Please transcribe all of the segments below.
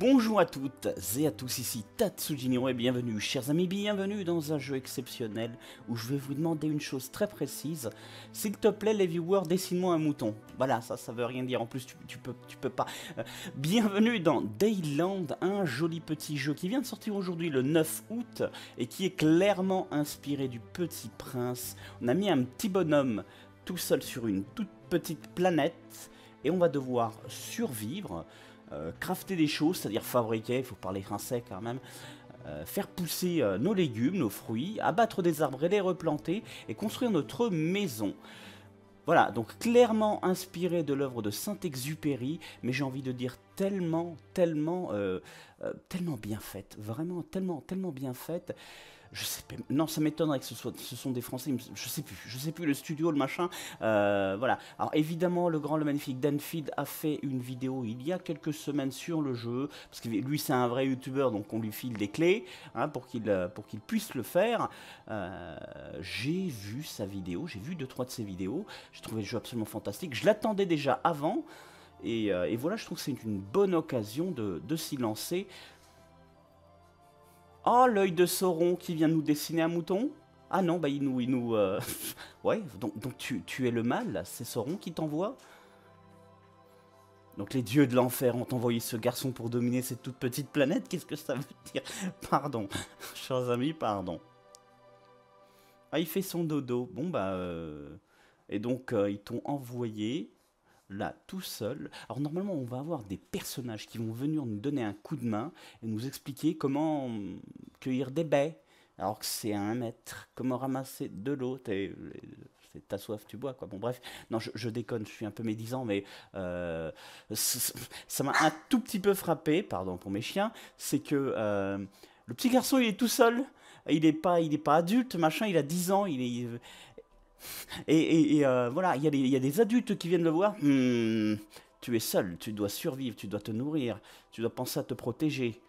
Bonjour à toutes et à tous, ici Tatsujiniro et bienvenue, chers amis, bienvenue dans un jeu exceptionnel où je vais vous demander une chose très précise. S'il te plaît, les viewers, dessine-moi un mouton. Voilà, ça, ça veut rien dire, en plus, tu, peux, tu peux pas. Euh, bienvenue dans Dayland, un joli petit jeu qui vient de sortir aujourd'hui le 9 août et qui est clairement inspiré du Petit Prince. On a mis un petit bonhomme tout seul sur une toute petite planète et on va devoir survivre. Euh, crafter des choses, c'est-à-dire fabriquer, il faut parler français quand même, euh, faire pousser euh, nos légumes, nos fruits, abattre des arbres et les replanter, et construire notre maison. Voilà, donc clairement inspiré de l'œuvre de Saint-Exupéry, mais j'ai envie de dire tellement, tellement, tellement bien faite, vraiment tellement, tellement bien faite je sais pas, non, ça m'étonnerait que ce soit, sont des Français, je sais plus, je sais plus le studio, le machin, euh, voilà. Alors évidemment, le grand, le magnifique Danfield a fait une vidéo il y a quelques semaines sur le jeu, parce que lui c'est un vrai YouTuber, donc on lui file des clés hein, euh, pour qu'il puisse le faire. Euh, j'ai vu sa vidéo, j'ai vu deux trois de ses vidéos, j'ai trouvé le jeu absolument fantastique. Je l'attendais déjà avant. Et, voilà, je trouve que c'est une bonne occasion de s'y lancer. Oh, l'œil de Sauron qui vient nous dessiner un mouton Ah non, bah il nous... Il nous euh, ouais, donc, tu, tu, es le mal, c'est Sauron qui t'envoie Donc les dieux de l'enfer ont envoyé ce garçon pour dominer cette toute petite planète, qu'est-ce que ça veut dire Pardon, chers amis, pardon. Ah, il fait son dodo, bon bah... Euh, et donc, euh, ils t'ont envoyé là tout seul. Alors normalement, on va avoir des personnages qui vont venir nous donner un coup de main et nous expliquer comment cueillir des baies, alors que c'est à un mètre, comment ramasser de l'eau, c'est ta soif, tu bois, quoi. Bon, bref, non, je, déconne, je suis un peu médisant, mais euh, ça m'a un tout petit peu frappé, pardon pour mes chiens, c'est que euh, le petit garçon, il est tout seul, il n'est pas, est pas adulte, machin, il a 10 ans, il est... Et, euh, voilà, il y, a des adultes qui viennent le voir. Hmm, tu es seul, tu dois survivre, tu dois te nourrir, tu dois penser à te protéger.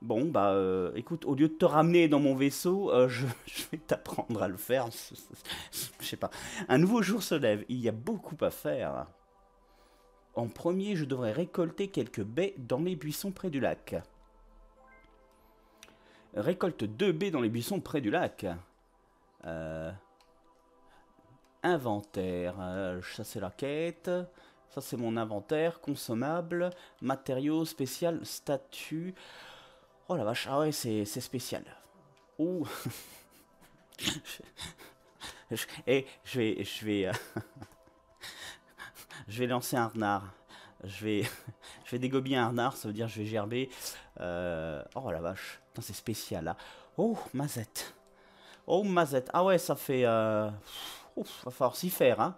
Bon, bah euh, écoute, au lieu de te ramener dans mon vaisseau, euh, je, je, vais t'apprendre à le faire. je sais pas. Un nouveau jour se lève, il y a beaucoup à faire. En premier, je devrais récolter quelques baies dans les buissons près du lac. Récolte deux baies dans les buissons près du lac. Euh... Inventaire, ça euh, c'est la quête. Ça c'est mon inventaire, consommable, matériaux, spécial, statut. Oh la vache, ah ouais, c'est spécial. Ouh je, je vais... Je vais, euh, je vais lancer un renard. Je vais, je vais dégobier un renard, ça veut dire je vais gerber. Euh, oh la vache, c'est spécial là. Oh, mazette. Oh, mazette. Ah ouais, ça fait ouf, va falloir s'y faire. Hein.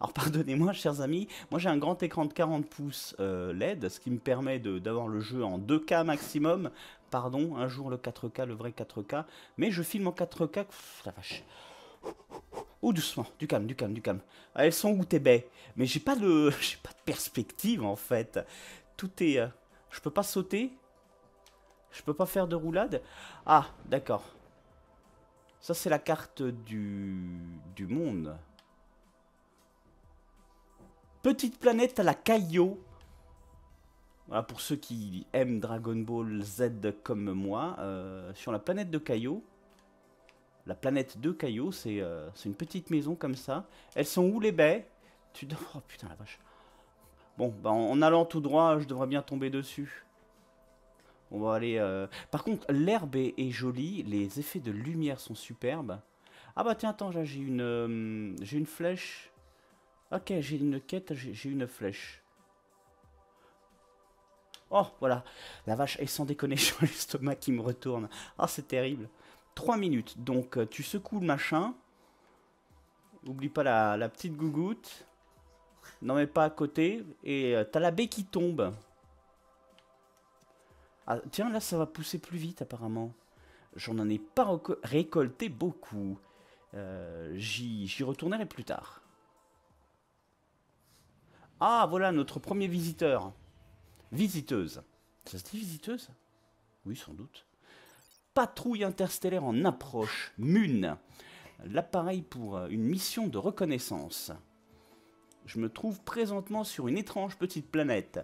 Alors pardonnez-moi, chers amis, moi j'ai un grand écran de 40 pouces euh, LED, ce qui me permet d'avoir le jeu en 2K maximum. Pardon, un jour le 4K, le vrai 4K, mais je filme en 4K, la vache. Oh doucement, du calme, du calme, du calme. Elles sont où tes baies Mais j'ai pas de, j'ai pas de perspective en fait. Tout est, euh, je peux pas sauter, je peux pas faire de roulade. Ah, d'accord. Ça, c'est la carte du, monde. Petite planète à la caillot. Voilà, pour ceux qui aiment Dragon Ball Z comme moi, euh, sur la planète de caillot. la planète de Caillot, euh, c'est une petite maison comme ça. Elles sont où les baies Tu Oh putain la vache. Bon, bah, en allant tout droit, je devrais bien tomber dessus. On va aller. Euh, par contre, l'herbe est, jolie, les effets de lumière sont superbes. Ah bah tiens, attends, j'ai une, euh, j'ai une flèche. Ok, j'ai une quête, j'ai une flèche. Oh, voilà. La vache, est sans déconner, j'ai l'estomac qui me retourne. Ah, c'est terrible. 3 minutes. Donc, euh, tu secoues le machin. Oublie pas la, petite gougoute. N'en mets pas à côté. Et t'as la baie qui tombe. Ah, tiens, là, ça va pousser plus vite, apparemment. J'en ai pas récolté beaucoup. Euh, j'y retournerai plus tard. Ah, voilà notre premier visiteur. Visiteuse. Ça se dit visiteuse Oui, sans doute. Patrouille interstellaire en approche. MUNE. L'appareil pour euh, une mission de reconnaissance. Je me trouve présentement sur une étrange petite planète.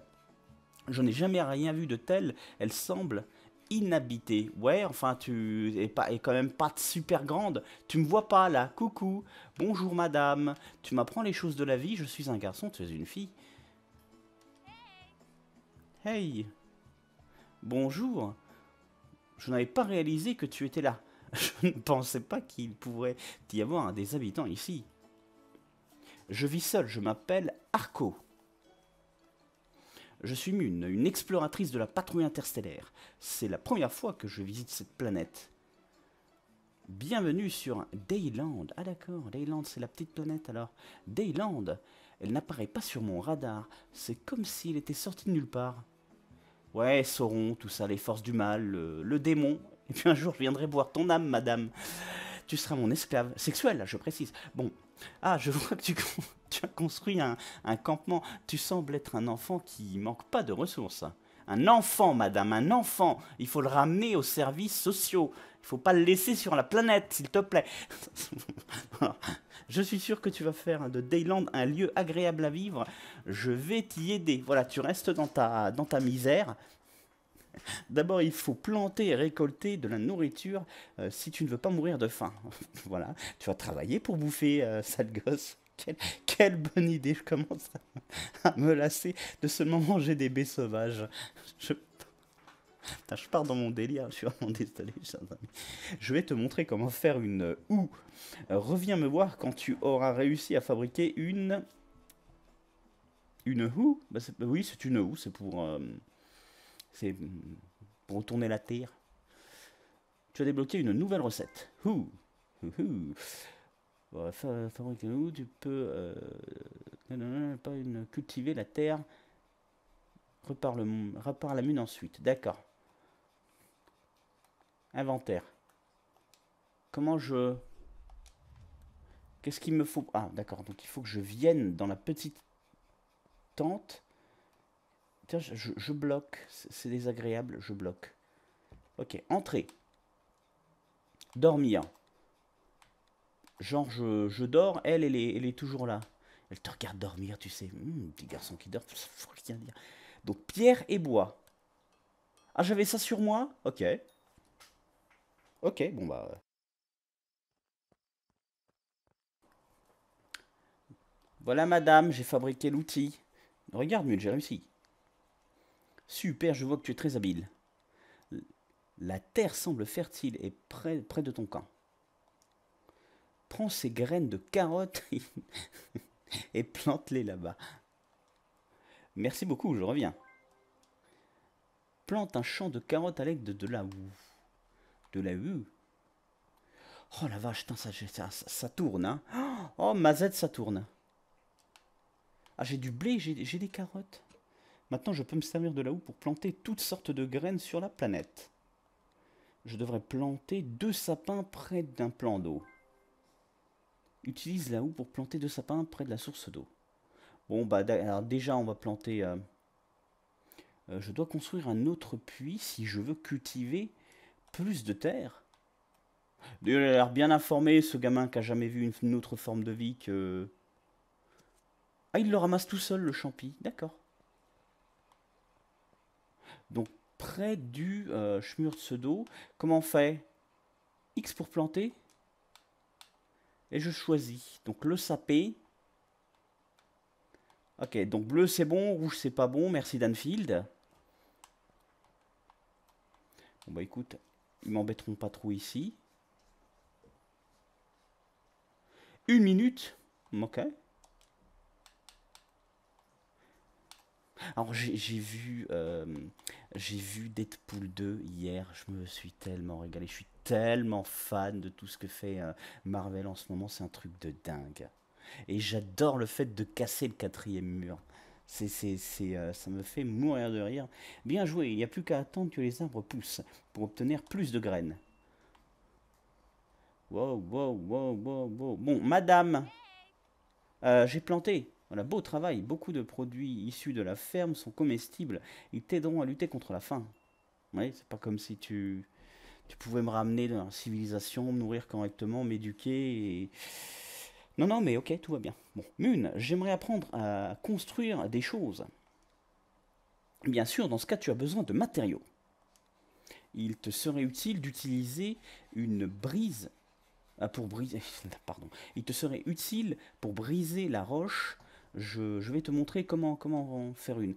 Je n'ai jamais rien vu de tel. Elle semble inhabitée. Ouais, enfin, tu es, pas, quand même pas super grande. Tu me vois pas là. Coucou. Bonjour madame. Tu m'apprends les choses de la vie. Je suis un garçon, tu es une fille. Hey. Bonjour. Je n'avais pas réalisé que tu étais là. Je ne pensais pas qu'il pourrait y avoir des habitants ici. Je vis seul, je m'appelle Arco. Je suis Mune, une exploratrice de la patrouille interstellaire. C'est la première fois que je visite cette planète. Bienvenue sur Dayland. Ah d'accord, Dayland c'est la petite planète alors. Dayland, elle n'apparaît pas sur mon radar. C'est comme s'il était sorti de nulle part. Ouais, Sauron, tout ça, les forces du mal, le, démon. Et puis un jour, je viendrai boire ton âme, madame. Tu seras mon esclave. Sexuel, je précise. Bon, ah, je vois que tu, as construit un, campement. Tu sembles être un enfant qui manque pas de ressources. Un enfant, madame, un enfant. Il faut le ramener aux services sociaux. Il faut pas le laisser sur la planète, s'il te plaît. je suis sûr que tu vas faire de Dayland un lieu agréable à vivre. Je vais t'y aider. Voilà, tu restes dans dans ta misère. D'abord, il faut planter et récolter de la nourriture euh, si tu ne veux pas mourir de faim. voilà, tu vas travailler pour bouffer, euh, sale gosse. Quelle, bonne idée, je commence à, me lasser de ce moment, j'ai des baies sauvages. Je... pars dans mon délire, je suis vraiment désolé, chers amis. Je vais te montrer comment faire une houe. Euh, reviens me voir quand tu auras réussi à fabriquer une... Une houe bah, Oui, c'est une houe, c'est pour pour retourner la terre. Tu as débloqué une nouvelle recette. Ouh. nous, tu peux euh, pas cultiver la terre. Repart, le, la mine ensuite. D'accord. Inventaire. Comment je... Qu'est-ce qu'il me faut Ah, d'accord. Donc il faut que je vienne dans la petite tente je, bloque. C'est désagréable, je bloque. Ok, entrée. Dormir. Genre, je, dors, elle, elle est, elle est, toujours là. Elle te regarde dormir, tu sais. Hmm, petit garçon qui dort, faut rien dire. Donc, pierre et bois. Ah, j'avais ça sur moi Ok. Ok, bon bah... Voilà madame, j'ai fabriqué l'outil. Regarde, mais j'ai réussi. Super, je vois que tu es très habile. La terre semble fertile et près, près de ton camp. Prends ces graines de carottes et plante-les là-bas. Merci beaucoup, je reviens. Plante un champ de carottes à de, de, la houe. De la houe Oh la vache, ça, tourne. Hein oh, ma Z, ça tourne. Ah, j'ai du blé, j'ai des carottes. Maintenant, je peux me servir de la houe pour planter toutes sortes de graines sur la planète. Je devrais planter deux sapins près d'un plan d'eau. Utilise la houe pour planter deux sapins près de la source d'eau. Bon, bah déjà, on va planter... Euh, euh, je dois construire un autre puits si je veux cultiver plus de terre. Il a l'air bien informé, ce gamin qui a jamais vu une autre forme de vie que... Ah, il le ramasse tout seul, le champi. D'accord. Donc près du euh, de pseudo, comment on fait X pour planter. Et je choisis. Donc le sapé. Ok, donc bleu c'est bon, rouge c'est pas bon, merci Danfield. Bon bah écoute, ils m'embêteront pas trop ici. Une minute Ok. Alors j'ai vu, euh, j'ai vu Deadpool 2 hier, je me suis tellement régalé, je suis tellement fan de tout ce que fait euh, Marvel en ce moment, c'est un truc de dingue. Et j'adore le fait de casser le quatrième mur. C'est, c'est, euh, ça me fait mourir de rire. Bien joué, il n'y a plus qu'à attendre que les arbres poussent pour obtenir plus de graines. Wow, wow, wow, wow, wow. Bon, madame, j'ai planté. Voilà, beau travail, beaucoup de produits issus de la ferme sont comestibles. Ils t'aideront à lutter contre la faim. Oui, c'est pas comme si tu, tu pouvais me ramener dans la civilisation, me nourrir correctement, m'éduquer Non, non, mais ok, tout va bien. Bon, Mune, j'aimerais apprendre à construire des choses. Bien sûr, dans ce cas, tu as besoin de matériaux. Il te serait utile d'utiliser une brise ah, pour briser. Pardon. Il te serait utile pour briser la roche je, vais te montrer comment, comment faire une.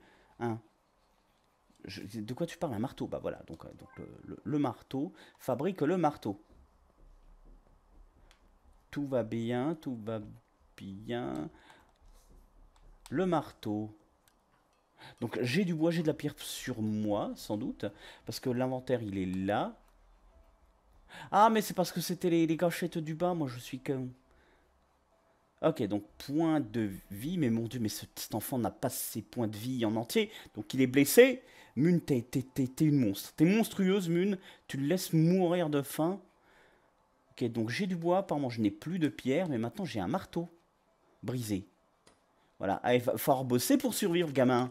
de quoi tu parles Un marteau Bah voilà, donc, euh, euh, le, marteau, fabrique le marteau. Tout va bien, tout va bien. Le marteau. Donc j'ai du bois, j'ai de la pierre sur moi, sans doute, parce que l'inventaire il est là. Ah mais c'est parce que c'était les, les du bas, moi je suis con. Ok, donc point de vie, mais mon dieu, mais cet enfant n'a pas ses points de vie en entier, donc il est blessé. Mune, t'es une monstre. T'es monstrueuse, Mune, tu le laisses mourir de faim. Ok, donc j'ai du bois, apparemment je n'ai plus de pierre, mais maintenant j'ai un marteau brisé. Voilà, il va bosser pour survivre, gamin.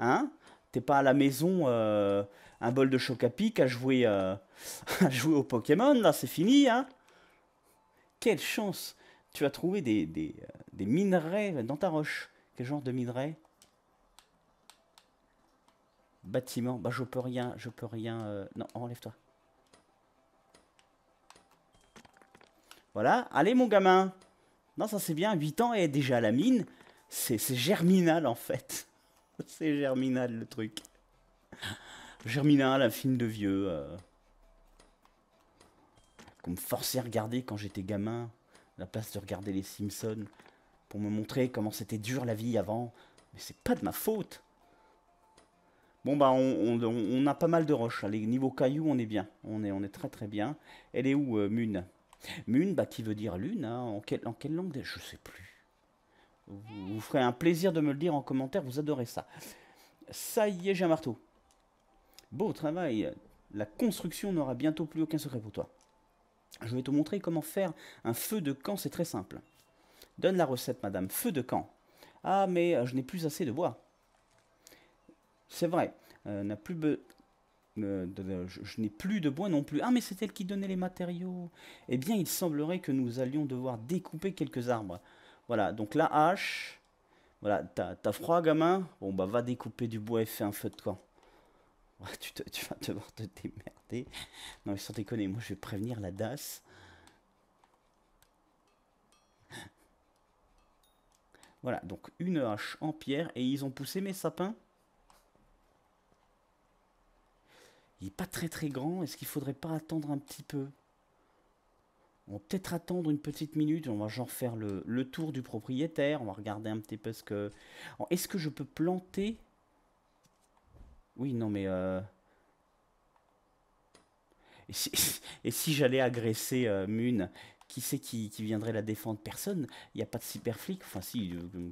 Hein T'es pas à la maison, euh, un bol de choc à pic euh, à jouer au Pokémon, là, c'est fini, hein Quelle chance tu as trouvé euh, des, minerais dans ta roche. Quel genre de minerais Bâtiment. Bah, je peux rien. Je peux rien. Euh, non, enlève-toi. Voilà. Allez, mon gamin. Non, ça c'est bien. 8 ans et déjà à la mine. C'est germinal, en fait. C'est germinal, le truc. Germinal, un film de vieux. comme euh, Qu'on me forçait à regarder quand j'étais gamin la place de regarder les Simpsons pour me montrer comment c'était dur la vie avant. Mais c'est pas de ma faute. Bon bah on, a pas mal de roches. Hein. Les niveaux cailloux on est bien. On est, on est très très bien. Elle est où euh, Mune Mune bah qui veut dire lune. Hein. En, quelle, langue Je sais plus. Vous, vous, ferez un plaisir de me le dire en commentaire. Vous adorez ça. Ça y est j'ai un marteau. Beau travail. La construction n'aura bientôt plus aucun secret pour toi. Je vais te montrer comment faire un feu de camp, c'est très simple. Donne la recette, madame. Feu de camp. Ah, mais euh, je n'ai plus assez de bois. C'est vrai, euh, n'a plus euh, de, je, je n'ai plus de bois non plus. Ah, mais c'est elle qui donnait les matériaux. Eh bien, il semblerait que nous allions devoir découper quelques arbres. Voilà, donc la hache. Voilà, t'as froid, gamin Bon, bah, va découper du bois et fais un feu de camp. tu, vas devoir te démerder. Non, mais sans déconner, moi je vais prévenir la DAS. Voilà, donc une hache en pierre et ils ont poussé mes sapins. Il n'est pas très très grand, est-ce qu'il faudrait pas attendre un petit peu On va peut-être attendre une petite minute, on va genre faire le, le, tour du propriétaire, on va regarder un petit peu ce que... Est-ce que je peux planter oui, non, mais. Euh, et si, j'allais agresser euh, Mune, qui c'est qui, viendrait la défendre Personne. Il n'y a pas de cyberflic. Enfin, si, euh,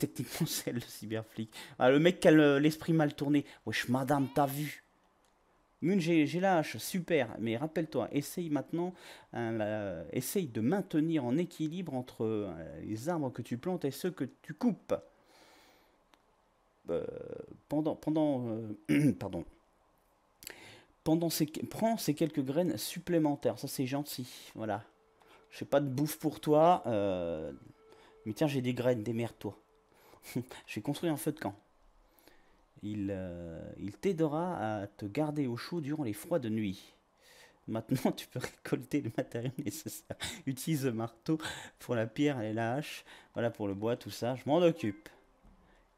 techniquement, c'est le cyberflic. Ah, le mec qui a l'esprit mal tourné. Wesh, madame, t'as vu Mune, j'ai lâche, super, mais rappelle-toi, essaye maintenant, essaye de maintenir en équilibre entre les arbres que tu plantes et ceux que tu coupes. Euh, pendant, pendant, euh, pardon, pendant ces, prends ces quelques graines supplémentaires. Ça, c'est gentil. Voilà. Je pas de bouffe pour toi. Euh, mais tiens, j'ai des graines, démerde-toi. J'ai construit un feu de camp. Il, il t'aidera à te garder au chaud durant les froids de nuit. Maintenant, tu peux récolter le matériel nécessaire. Utilise le marteau pour la pierre et la hache. Voilà pour le bois, tout ça. Je m'en occupe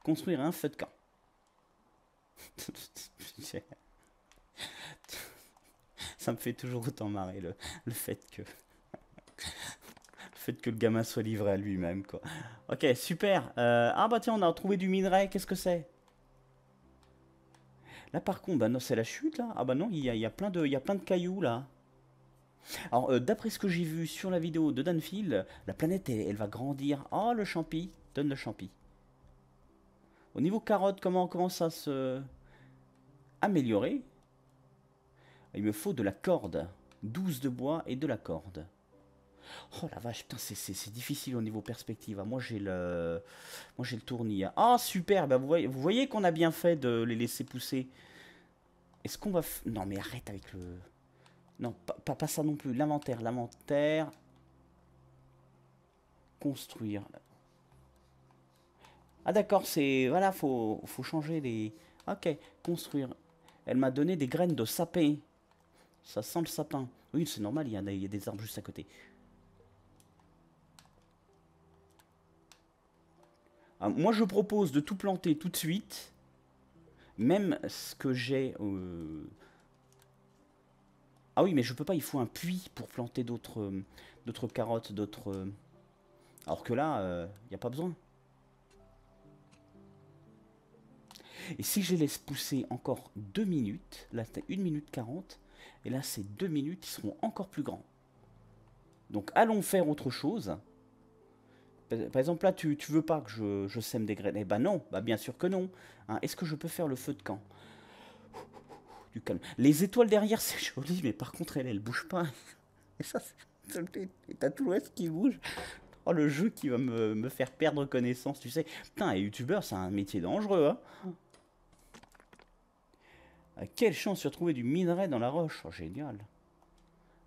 construire un feu de camp. Ça me fait toujours autant marrer le, fait que. le fait que le gamin soit livré à lui-même, quoi. Ok, super. Euh, ah bah tiens, on a retrouvé du minerai, qu'est-ce que c'est Là par contre, bah non, c'est la chute là. Ah bah non, il y a, plein de, y a plein de cailloux là. Alors, euh, d'après ce que j'ai vu sur la vidéo de Danfield, la planète, elle, elle va grandir. Oh, le champi, donne le champi. Au niveau carotte, comment commence à se améliorer Il me faut de la corde. 12 de bois et de la corde. Oh la vache, putain, c'est difficile au niveau perspective. Hein. Moi j'ai le moi j'ai le tournis. Hein. Ah super, bah, vous voyez, vous voyez qu'on a bien fait de les laisser pousser. Est-ce qu'on va... Non mais arrête avec le... Non, pas, pas ça non plus. L'inventaire, l'inventaire. Construire. Ah d'accord, c'est... Voilà, faut, faut changer les... Ok, construire. Elle m'a donné des graines de sapin. Ça sent le sapin. Oui, c'est normal, il y, a des, arbres juste à côté. Ah, moi, je propose de tout planter tout de suite. Même ce que j'ai... Euh, ah oui, mais je peux pas, il faut un puits pour planter d'autres d'autres carottes, d'autres... Euh, alors que là, euh, il n'y a pas besoin. Et si je les laisse pousser encore 2 minutes, là c'est 1 minute 40, et là ces 2 minutes seront encore plus grands. Donc allons faire autre chose. Par exemple là tu, veux pas que je, sème des graines Eh ben non, bah bien sûr que non. Hein. Est-ce que je peux faire le feu de camp Du calme. Les étoiles derrière c'est joli, mais par contre elles elle bougent pas. Et ça t'as tout l'ouest qui bouge. Oh, le jeu qui va me, me faire perdre connaissance, tu sais. Putain, et youtubeur, c'est un métier dangereux, hein euh, quelle chance de retrouver du minerai dans la roche oh, Génial.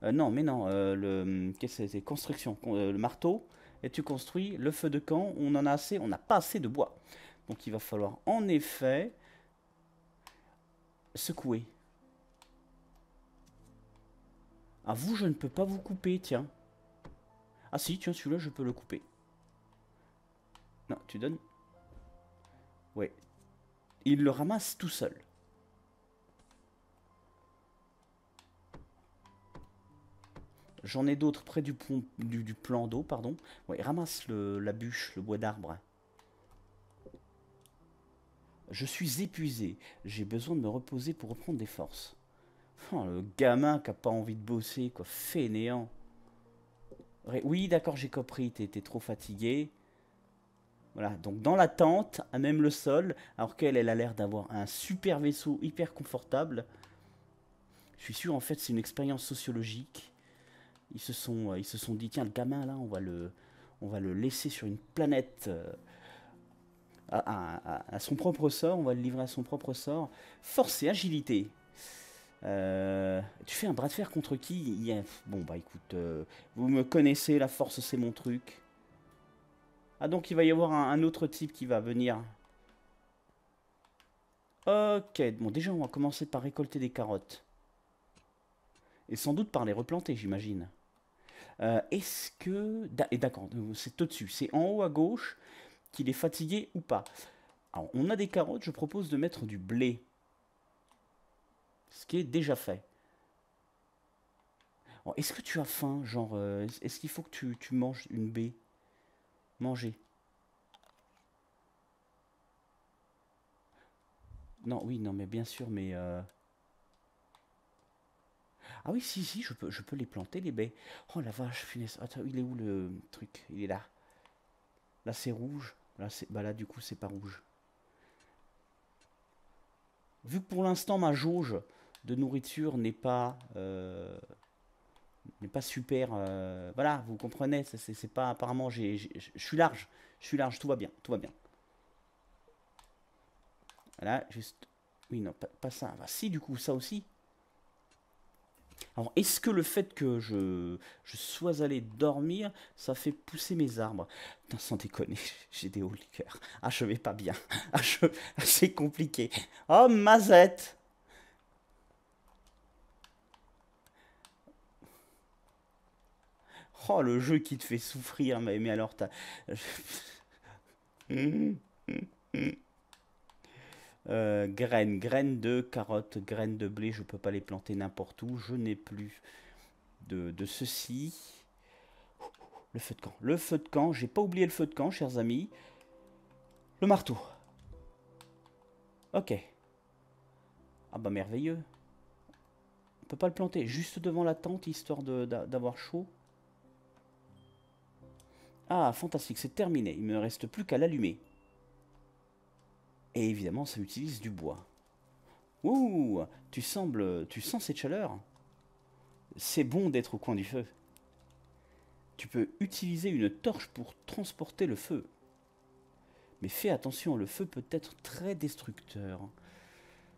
Euh, non, mais non, euh, le, hum, qu'est-ce que c'est Construction, le marteau. Et tu construis le feu de camp, on en a assez, on n'a pas assez de bois. Donc il va falloir en effet secouer. Ah vous, je ne peux pas vous couper, tiens. Ah si, tiens, celui-là, je peux le couper. Non, tu donnes. Ouais. Il le ramasse tout seul. J'en ai d'autres près du, pont, du, plan d'eau, pardon. ramasse le, la bûche, le bois d'arbre. Je suis épuisé. J'ai besoin de me reposer pour reprendre des forces. Oh, le gamin qui a pas envie de bosser, quoi. Fainéant. Oui, d'accord, j'ai compris. T'es trop fatigué. Voilà, donc dans la tente, à même le sol, alors qu'elle, elle a l'air d'avoir un super vaisseau hyper confortable. Je suis sûr, en fait, c'est une expérience sociologique. Ils se sont, euh, ils se sont dit tiens le gamin là, on va le, on va le laisser sur une planète. Euh, à, son propre sort, on va le livrer à son propre sort. Force et agilité. Euh, tu fais un bras de fer contre qui Bon bah écoute, vous me connaissez, la force c'est mon truc. Ah donc il va y avoir un, autre type qui va venir. Ok, bon déjà on va commencer par récolter des carottes. Et sans doute par les replanter j'imagine. Euh, est-ce que. D'accord, c'est au-dessus, c'est en haut à gauche qu'il est fatigué ou pas. Alors, on a des carottes, je propose de mettre du blé. Ce qui est déjà fait. Est-ce que tu as faim Genre, euh, est-ce qu'il faut que tu, manges une baie Manger. Non, oui, non, mais bien sûr, mais... Euh, ah oui, si, si, je peux, je peux les planter, les baies. Oh la vache, finesse. Attends, il est où le truc Il est là. Là, c'est rouge. Là, bah là, du coup, c'est pas rouge. Vu que pour l'instant, ma jauge de nourriture n'est pas... Euh, n'est pas super... Euh, voilà, vous comprenez, c'est pas... Apparemment, je suis large. Je suis large, tout va bien, tout va bien. Voilà, juste... Oui, non, pas, ça. Bah, si, du coup, ça aussi. Alors, est-ce que le fait que je, sois allé dormir, ça fait pousser mes arbres Putain, sans déconner, j'ai des hauts liqueurs. achevez Ah, je vais pas bien. Ah, c'est compliqué. Oh, mazette Oh, le jeu qui te fait souffrir, mais, alors t'as... Hum, hum, hum. Euh, graines, graines de carottes, graines de blé, je ne peux pas les planter n'importe où. Je n'ai plus de, de, ceci. Le feu de camp. Le feu de camp, j'ai pas oublié le feu de camp, chers amis. Le marteau. Ok. Ah bah merveilleux. On peut pas le planter juste devant la tente, histoire d'avoir chaud. Ah, fantastique, c'est terminé. Il me reste plus qu'à l'allumer. Et évidemment, ça utilise du bois. Ouh, tu sembles, tu sens cette chaleur C'est bon d'être au coin du feu. Tu peux utiliser une torche pour transporter le feu. Mais fais attention, le feu peut être très destructeur.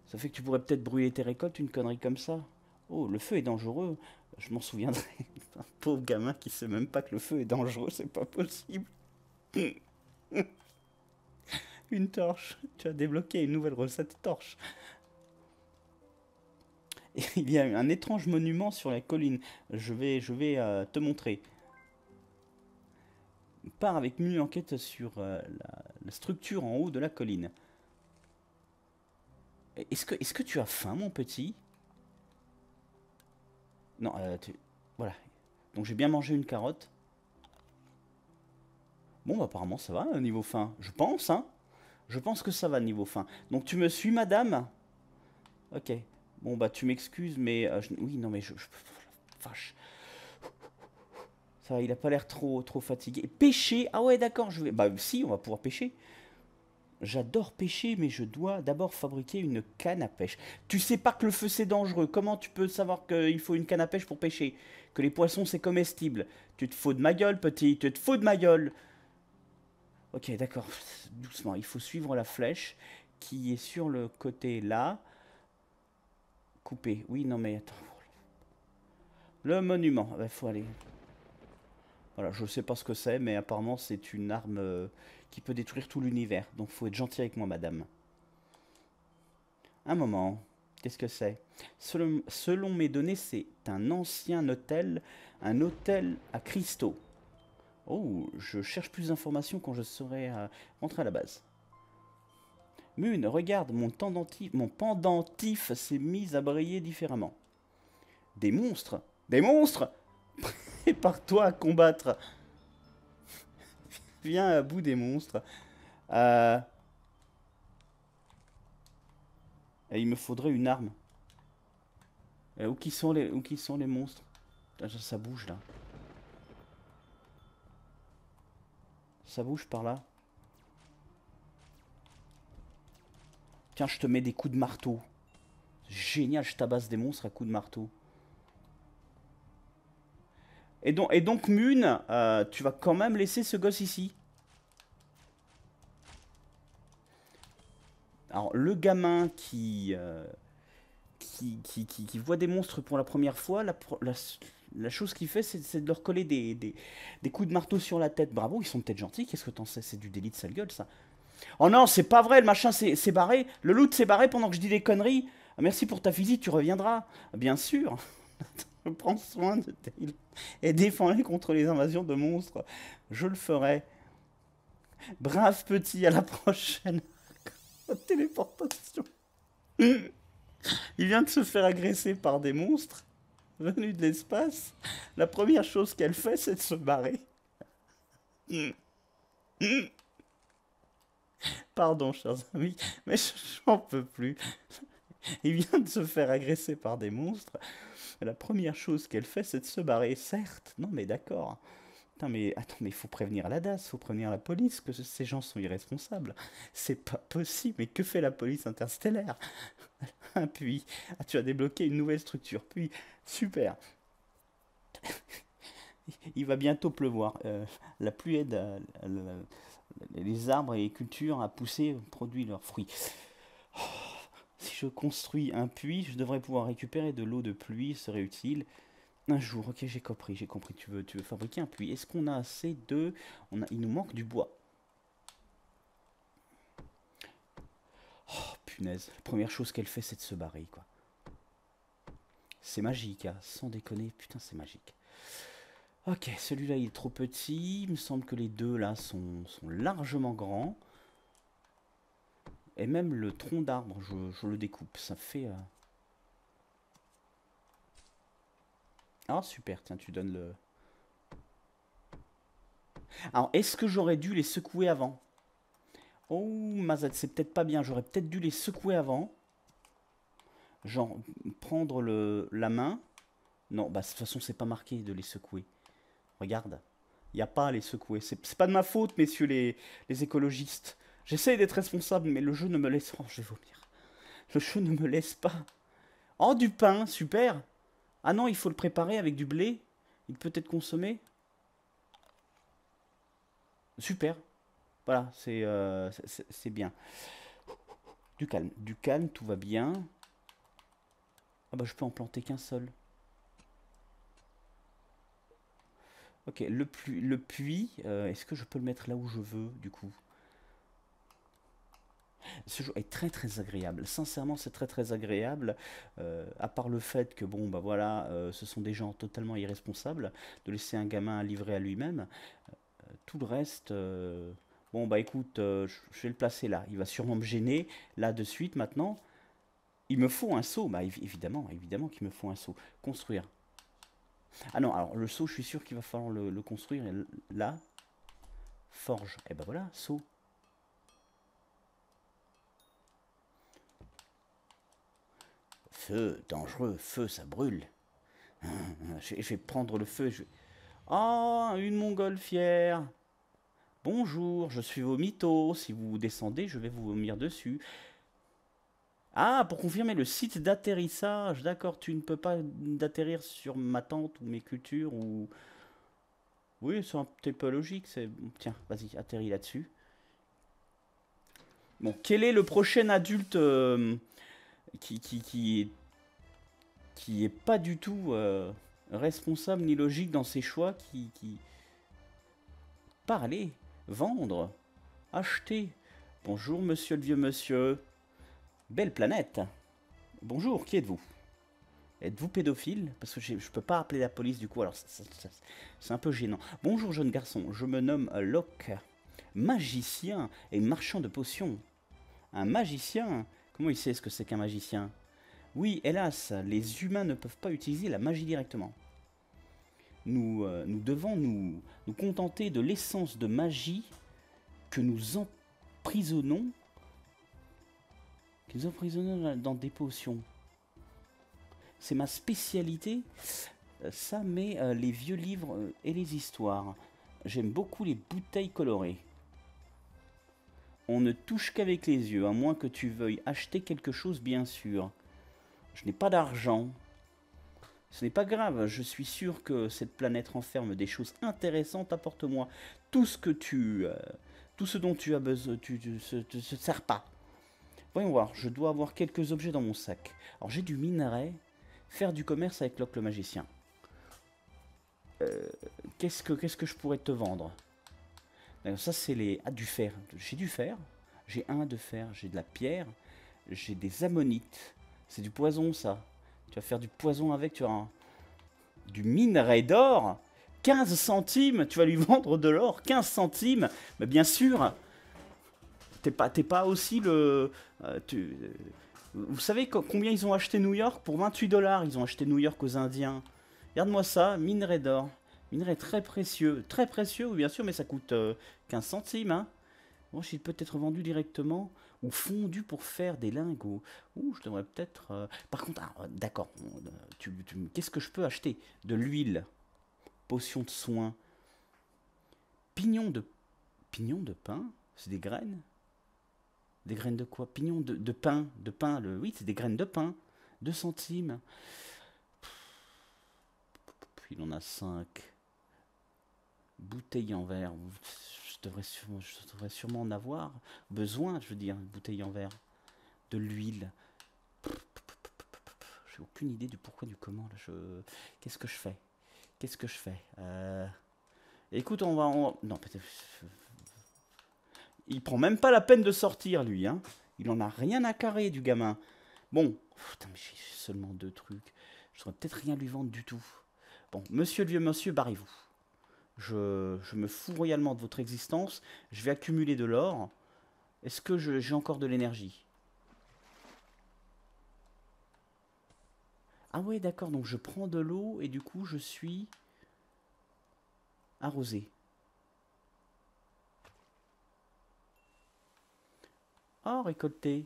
Ça fait que tu pourrais peut-être brûler tes récoltes, une connerie comme ça. Oh, le feu est dangereux. Je m'en souviendrai. Un pauvre gamin qui sait même pas que le feu est dangereux, c'est pas possible. Une torche. Tu as débloqué une nouvelle recette torche. Et il y a un étrange monument sur la colline. Je vais, je vais euh, te montrer. Part avec une enquête sur euh, la, structure en haut de la colline. Est-ce que, est que tu as faim, mon petit Non, euh, voilà. Donc j'ai bien mangé une carotte. Bon, bah, apparemment ça va, au niveau faim. Je pense, hein. Je pense que ça va niveau fin. Donc tu me suis, madame Ok. Bon, bah tu m'excuses, mais... Euh, oui, non, mais je... je... Vache. Ça, il a pas l'air trop, trop fatigué. Pêcher Ah ouais, d'accord, je vais... Bah si, on va pouvoir pêcher. J'adore pêcher, mais je dois d'abord fabriquer une canne à pêche. Tu sais pas que le feu c'est dangereux. Comment tu peux savoir qu'il faut une canne à pêche pour pêcher Que les poissons c'est comestible. Tu te fous de ma gueule, petit. Tu te fous de ma gueule. Ok, d'accord, doucement. Il faut suivre la flèche qui est sur le côté là. Coupé. Oui, non, mais attends. Le monument. Il ah, bah, faut aller. Voilà, je sais pas ce que c'est, mais apparemment c'est une arme euh, qui peut détruire tout l'univers. Donc faut être gentil avec moi, madame. Un moment. Qu'est-ce que c'est selon, selon mes données, c'est un ancien hôtel, un hôtel à cristaux. Oh, je cherche plus d'informations quand je serai rentrer euh, rentré à la base. Mune, regarde, mon, mon pendentif s'est mis à briller différemment. Des monstres Des monstres Prépare-toi à combattre Viens à bout des monstres. Euh, et il me faudrait une arme. Euh, où, qui sont les, qui sont les monstres ah, ça bouge là. Ça bouge par là. Tiens, je te mets des coups de marteau. Génial, je tabasse des monstres à coups de marteau. Et donc, et donc Mune, euh, tu vas quand même laisser ce gosse ici. Alors, le gamin qui, euh, qui, qui, qui, voit des monstres pour la première fois, la, la, la chose qu'il fait, c'est de leur coller des, coups de marteau sur la tête. Bravo, ils sont peut-être gentils, qu'est-ce que t'en sais C'est du délit de sale gueule, ça. Oh non, c'est pas vrai, le machin s'est barré, le loot s'est barré pendant que je dis des conneries. Ah, merci pour ta visite, tu reviendras. Bien sûr. Prends soin de tes et défends-les contre les invasions de monstres. Je le ferai. Brave petit, à la prochaine. Téléportation. Il vient de se faire agresser par des monstres venue de l'espace, la première chose qu'elle fait, c'est de se barrer. Pardon, chers amis, mais je j'en peux plus. Il vient de se faire agresser par des monstres. La première chose qu'elle fait, c'est de se barrer, certes. Non, mais d'accord. mais attends, mais il faut prévenir la DAS, faut prévenir la police que ces gens sont irresponsables. C'est pas possible, mais que fait la police interstellaire puis ah, tu as débloqué une nouvelle structure, puis super. Il va bientôt pleuvoir. Euh, la pluie aide euh, les arbres et les cultures à pousser, produit leurs fruits. si je construis un puits, je devrais pouvoir récupérer de l'eau de pluie, serait utile. Un jour, ok, j'ai compris, j'ai compris. Tu veux, tu veux fabriquer un puits. Est-ce qu'on a assez de On il nous manque du bois. première chose qu'elle fait, c'est de se barrer, quoi. C'est magique, hein. sans déconner, putain, c'est magique. Ok, celui-là, il est trop petit. Il me semble que les deux, là, sont, sont largement grands. Et même le tronc d'arbre, je, le découpe. Ça fait... Euh, ah, super, tiens, tu donnes le... Alors, est-ce que j'aurais dû les secouer avant Oh, Mazette, c'est peut-être pas bien. J'aurais peut-être dû les secouer avant. Genre, prendre le, la main. Non, bah, de toute façon, c'est pas marqué de les secouer. Regarde. Il n'y a pas à les secouer. C'est pas de ma faute, messieurs les, écologistes. J'essaie d'être responsable, mais le jeu ne me laisse... Oh, je vais vomir. Le jeu ne me laisse pas. Oh, du pain, super Ah non, il faut le préparer avec du blé. Il peut être consommé. Super. Voilà, euh, c'est bien. Du calme, du calme, tout va bien. Ah bah je peux en planter qu'un seul. Ok, le, puits, le puits euh, est-ce que je peux le mettre là où je veux, du coup ce jeu est très très agréable. Sincèrement, c'est très très agréable. Euh, à part le fait que bon bah voilà, ce sont des gens totalement irresponsables de laisser un gamin livrer à lui-même. tout le reste, Bon, bah écoute, euh, je vais le placer là. Il va sûrement me gêner. Là, de suite, maintenant, il me faut un saut. Bah évidemment, évidemment qu'il me faut un saut. Construire. Ah non, alors le saut, je suis sûr qu'il va falloir le, construire. là, forge. Et eh ben voilà, saut. Feu, dangereux, feu, ça brûle. je, vais prendre le feu. Je... Oh, une fière Bonjour, je suis vomito. Si vous descendez, je vais vous vomir dessus. Ah, pour confirmer le site d'atterrissage. D'accord, tu ne peux pas d'atterrir sur ma tente ou mes cultures ou. Oui, c'est un peu logique. C'est tiens, vas-y, atterris là-dessus. Bon, quel est le prochain adulte euh, qui qui qui est, qui est pas du tout euh, responsable ni logique dans ses choix qui qui parler Vendre Acheter Bonjour monsieur le vieux monsieur. Belle planète Bonjour, qui êtes-vous Êtes-vous pédophile Parce que je ne peux pas appeler la police du coup, alors c'est un peu gênant. Bonjour jeune garçon, je me nomme Locke, magicien et marchand de potions. Un magicien Comment il sait ce que c'est qu'un magicien Oui, hélas, les humains ne peuvent pas utiliser la magie directement. Euh, nous, devons nous, contenter de l'essence de magie que nous emprisonnons, dans des potions. C'est ma spécialité, euh, ça, met euh, les vieux livres et les histoires. J'aime beaucoup les bouteilles colorées. On ne touche qu'avec les yeux, à moins que tu veuilles acheter quelque chose, bien sûr. Je n'ai pas d'argent. Ce n'est pas grave, je suis sûr que cette planète renferme des choses intéressantes, apporte-moi tout ce que tu... Euh, tout ce dont tu as besoin, tu ne te sers pas. Voyons voir, je dois avoir quelques objets dans mon sac. Alors j'ai du minerai, faire du commerce avec Locke le magicien. Euh, qu'est-ce que je pourrais te vendre ça, c'est les. Ah, du fer. J'ai du fer. J'ai un de fer. J'ai de la pierre. J'ai des ammonites. C'est du poison, ça. Tu vas faire du poison avec, tu as du minerai d'or. 15 centimes, tu vas lui vendre de l'or, 15 centimes. Mais bien sûr, t'es pas, pas aussi le... Euh, tu, euh, vous savez combien ils ont acheté New York Pour 28 dollars, ils ont acheté New York aux Indiens. Regarde-moi ça, minerai d'or. Minerai très précieux. Très précieux, oui, bien sûr, mais ça coûte 15 euh, centimes. Hein. Bon, suis peut-être vendu directement ou fondu pour faire des lingots. Ouh, je devrais peut-être. Euh, par contre, ah, euh, d'accord, euh, tu, qu'est-ce que je peux acheter De l'huile, potion de soin, pignon de. Pignon de pain C'est des graines Des graines de quoi Pignon de, de, pain, de pain, le. Oui, c'est des graines de pain. 2 centimes. Il en a 5. bouteilles en verre je devrais sûrement en avoir besoin, je veux dire, une bouteille en verre, de l'huile. J'ai aucune idée du pourquoi, du comment. je... Qu'est-ce que je fais Qu'est-ce que je fais euh, Écoute, on va... Non, peut-être... Il prend même pas la peine de sortir, lui. Hein. Il en a rien à carrer, du gamin. Bon, putain, mais j'ai seulement deux trucs. Je saurais peut-être rien lui vendre du tout. Bon, monsieur le vieux monsieur, barrez-vous je, me fous royalement de votre existence, je vais accumuler de l'or. Est-ce que j'ai encore de l'énergie Ah ouais, d'accord, donc je prends de l'eau et du coup je suis arrosé. Oh, récolté.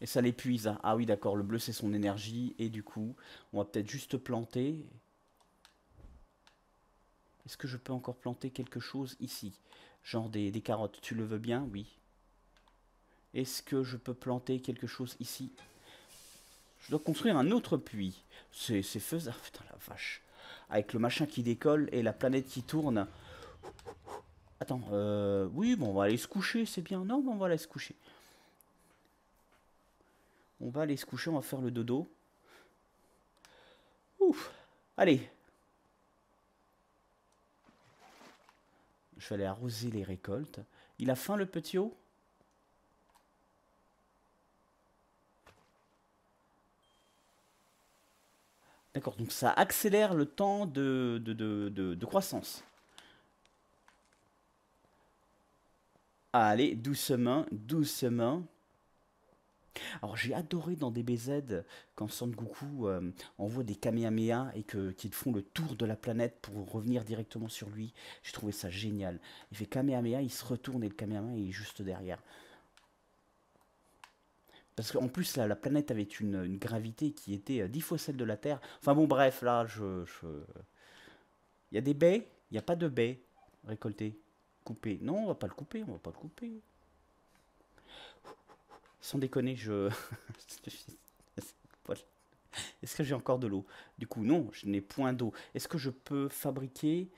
Et ça l'épuise. Ah oui, d'accord, le bleu c'est son énergie. Et du coup, on va peut-être juste planter. Est-ce que je peux encore planter quelque chose ici Genre des, des carottes, tu le veux bien Oui. Est-ce que je peux planter quelque chose ici Je dois construire un autre puits. C'est faisable. putain, la vache. Avec le machin qui décolle et la planète qui tourne. Attends, euh, oui, bon, on va aller se coucher, c'est bien. Non, bon, on va aller se coucher. On va aller se coucher, on va faire le dodo. Ouf Allez Je vais aller arroser les récoltes. Il a faim le petit haut D'accord, donc ça accélère le temps de, de, de croissance. Allez, doucement, doucement. Alors j'ai adoré dans DBZ quand Son Goku euh, envoie des Kamehameha et qu'ils font le tour de la planète pour revenir directement sur lui. J'ai trouvé ça génial. Il fait Kamehameha, il se retourne et le Kamehameha est juste derrière. Parce qu'en plus, la planète avait une, gravité qui était euh, dix fois celle de la Terre. Enfin bon, bref, là, je... je... Il y a des baies Il n'y a pas de baies récoltées, coupées. Non, on va pas le couper, on va pas le couper sans déconner, je. Est-ce que j'ai encore de l'eau Du coup, non, je n'ai point d'eau. Est-ce que je peux fabriquer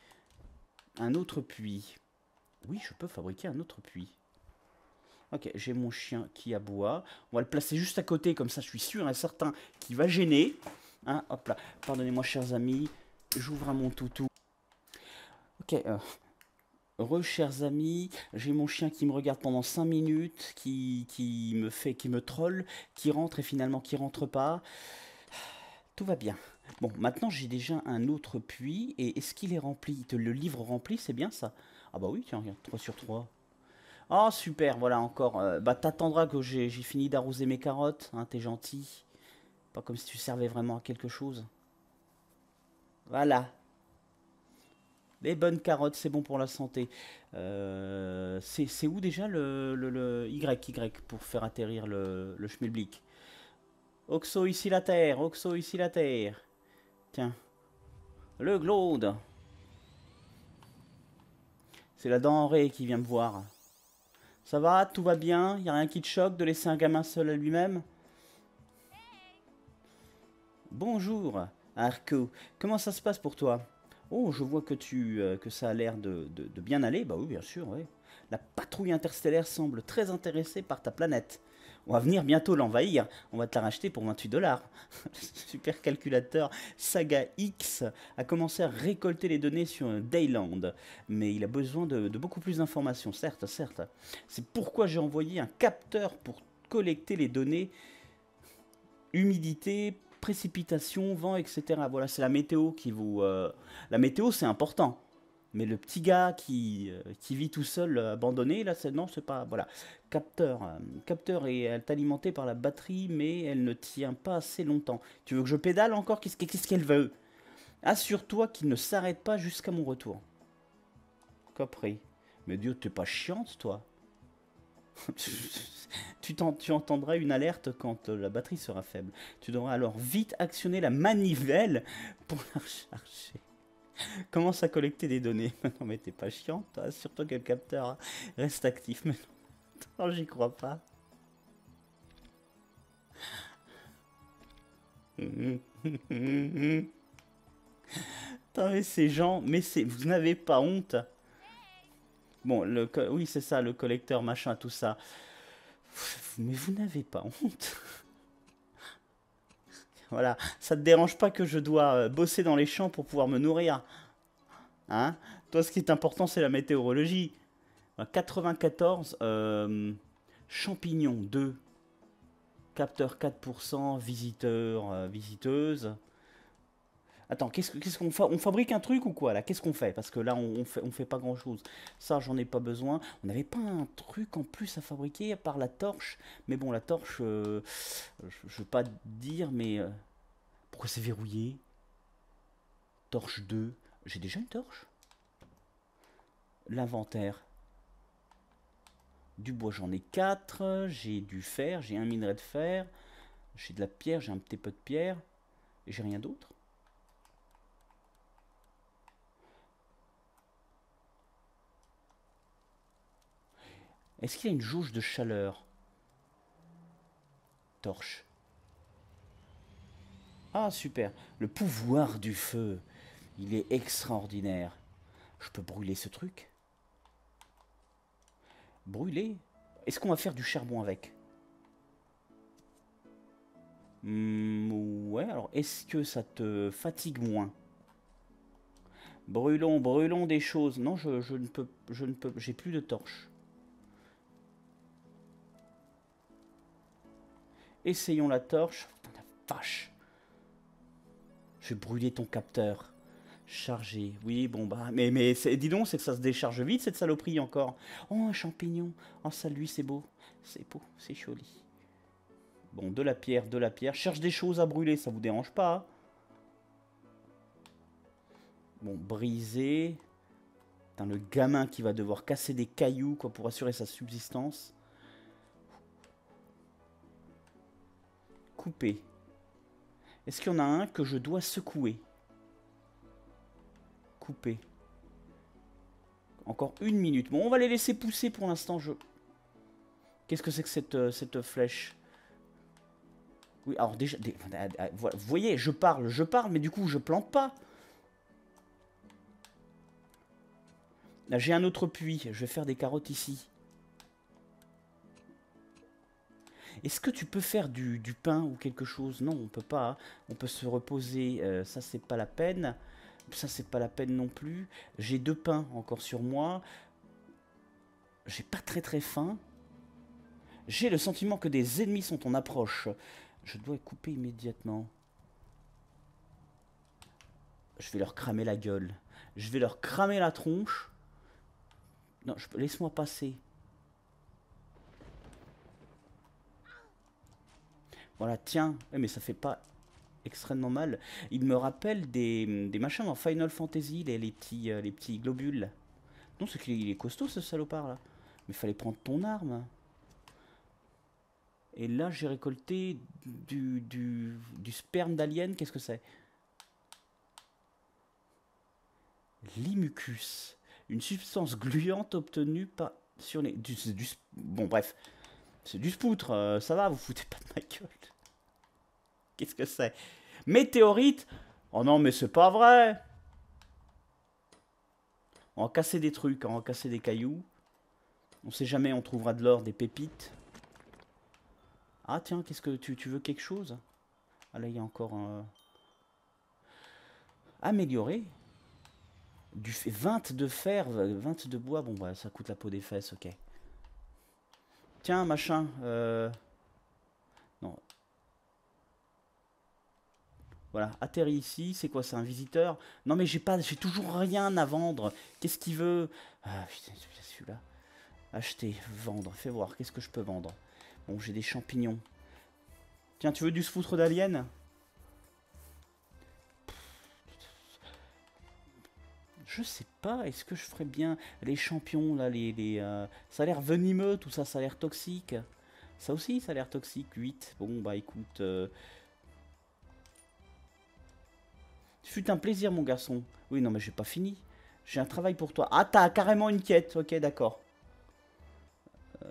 un autre puits Oui, je peux fabriquer un autre puits. Ok, j'ai mon chien qui aboie. On va le placer juste à côté, comme ça je suis sûr et certain qu'il va gêner. Hein, hop là, pardonnez-moi chers amis, j'ouvre à mon toutou. Ok, euh, Heureux chers amis, j'ai mon chien qui me regarde pendant 5 minutes, qui, qui me fait, qui me troll, qui rentre et finalement qui rentre pas. Tout va bien. Bon, maintenant j'ai déjà un autre puits, et est-ce qu'il est rempli Le livre rempli, c'est bien ça Ah bah oui, tiens, regarde, 3 sur 3. oh, ah, super, voilà encore. Euh, bah t'attendras que j'ai fini d'arroser mes carottes, hein, t'es gentil. Pas comme si tu servais vraiment à quelque chose. Voilà, les bonnes carottes, c'est bon pour la santé. Euh, c'est où déjà le, le, Y, Y pour faire atterrir le, le Oxo ici la terre, Oxo ici la terre. Tiens. Le glaude. C'est la denrée qui vient me voir. Ça va, tout va bien, y a rien qui te choque de laisser un gamin seul à lui-même Bonjour, Arco. Comment ça se passe pour toi Oh, je vois que, tu, euh, que ça a l'air de, bien aller. Bah oui, bien sûr, oui. La patrouille interstellaire semble très intéressée par ta planète. On va venir bientôt l'envahir. On va te la racheter pour 28 dollars. Super calculateur Saga X a commencé à récolter les données sur Dayland, mais il a besoin de, de beaucoup plus d'informations, certes, certes. C'est pourquoi j'ai envoyé un capteur pour collecter les données humidité, précipitations, vent, etc. Voilà, c'est la météo qui vous. Euh, la météo, c'est important. Mais le petit gars qui, euh, qui vit tout seul, euh, abandonné, là, c'est non, c'est pas. Voilà. Capteur. capteur, et elle est alimentée par la batterie, mais elle ne tient pas assez longtemps. Tu veux que je pédale encore Qu'est-ce qu'elle veut Assure-toi qu'il ne s'arrête pas jusqu'à mon retour. Compris. Mais Dieu, t'es pas chiante, toi tu, tu, entendras une alerte quand euh, la batterie sera faible. Tu devras alors vite actionner la manivelle pour la recharger. Commence à collecter des données. non mais t'es pas chiant, toi. surtout que le capteur reste actif. Mais non, j'y crois pas. mais ces gens, mais c'est, vous n'avez pas honte Bon, oui, c'est ça, le collecteur, machin, tout ça. Mais vous n'avez pas honte. voilà, ça te dérange pas que je dois euh, bosser dans les champs pour pouvoir me nourrir. Hein Toi, ce qui est important, c'est la météorologie. 94, bah, euh, champignons 2, capteur 4%, visiteurs, euh, visiteuses. Attends, qu'est-ce qu'on fait on fabrique un truc ou quoi là Qu'est-ce qu'on fait Parce que là, on, on, fait, pas grand-chose. Ça, j'en ai pas besoin. On n'avait pas un truc en plus à fabriquer à part la torche. Mais bon, la torche, euh, je, je, veux pas dire, mais euh, pourquoi c'est verrouillé Torche 2. J'ai déjà une torche L'inventaire. Du bois, j'en ai 4. J'ai du fer. J'ai un minerai de fer. J'ai de la pierre. J'ai un petit peu de pierre. Et j'ai rien d'autre. Est-ce qu'il y a une jauge de chaleur Torche. Ah, super. Le pouvoir du feu. Il est extraordinaire. Je peux brûler ce truc Brûler Est-ce qu'on va faire du charbon avec hmm, ouais, alors est-ce que ça te fatigue moins Brûlons, brûlons des choses. Non, je, je ne peux, je ne peux, j'ai plus de torche. Essayons la torche. Putain la vache. Je vais brûler ton capteur. Chargé. Oui, bon bah. Mais, mais dis donc, c'est que ça se décharge vite cette saloperie encore. Oh, un champignon. Oh, ça, lui, c'est beau. C'est beau, c'est joli. Bon, de la pierre, de la pierre. Cherche des choses à brûler, ça vous dérange pas Bon, briser. Putain, le gamin qui va devoir casser des cailloux quoi, pour assurer sa subsistance. couper. Est-ce qu'il y en a un que je dois secouer Couper. Encore une minute. Bon, on va les laisser pousser pour l'instant. Je... Qu'est-ce que c'est que cette, euh, cette flèche Oui, alors déjà... Ah, ah, ah, vous voyez, je parle, je parle, mais du coup, je plante pas. Là, j'ai un autre puits. Je vais faire des carottes ici. Est-ce que tu peux faire du, pain ou quelque chose Non, on peut pas. Hein. On peut se reposer, euh, ça c'est pas la peine. Ça c'est pas la peine non plus. J'ai deux pains encore sur moi. J'ai pas très très faim. J'ai le sentiment que des ennemis sont en approche. Je dois couper immédiatement. Je vais leur cramer la gueule. Je vais leur cramer la tronche. Non, je... laisse-moi passer. Voilà, tiens, mais ça fait pas extrêmement mal. Il me rappelle des, machins dans Final Fantasy, les, les petits, euh, les petits globules. Non, c'est qu'il est costaud ce salopard là. Mais fallait prendre ton arme. Et là, j'ai récolté du, du, sperme d'alien. Qu'est-ce que c'est Limucus. Une substance gluante obtenue par, sur les... Du, bon, bref. C'est du spoutre. Euh, ça va, vous foutez pas de ma gueule qu'est-ce que c'est Météorite Oh non, mais c'est pas vrai On va casser des trucs, on va casser des cailloux. On sait jamais, on trouvera de l'or, des pépites. Ah tiens, qu'est-ce que tu, veux quelque chose Ah là, il y a encore un... Euh, Améliorer du 20 de fer, 20 de bois, bon bah ça coûte la peau des fesses, ok. Tiens, machin, euh, Voilà, atterri ici, c'est quoi, c'est un visiteur Non mais j'ai pas, j'ai toujours rien à vendre. Qu'est-ce qu'il veut Ah putain, celui-là. Acheter, vendre, fais voir, qu'est-ce que je peux vendre Bon, j'ai des champignons. Tiens, tu veux du foutre d'alien Je sais pas, est-ce que je ferais bien les champions là, les. les euh, Ça a l'air venimeux tout ça, ça a l'air toxique. Ça aussi, ça a l'air toxique. 8. Bon, bah écoute, euh, Fut un plaisir, mon garçon. Oui, non, mais j'ai pas fini. J'ai un travail pour toi. Ah, t'as carrément une quête. Ok, d'accord. Euh,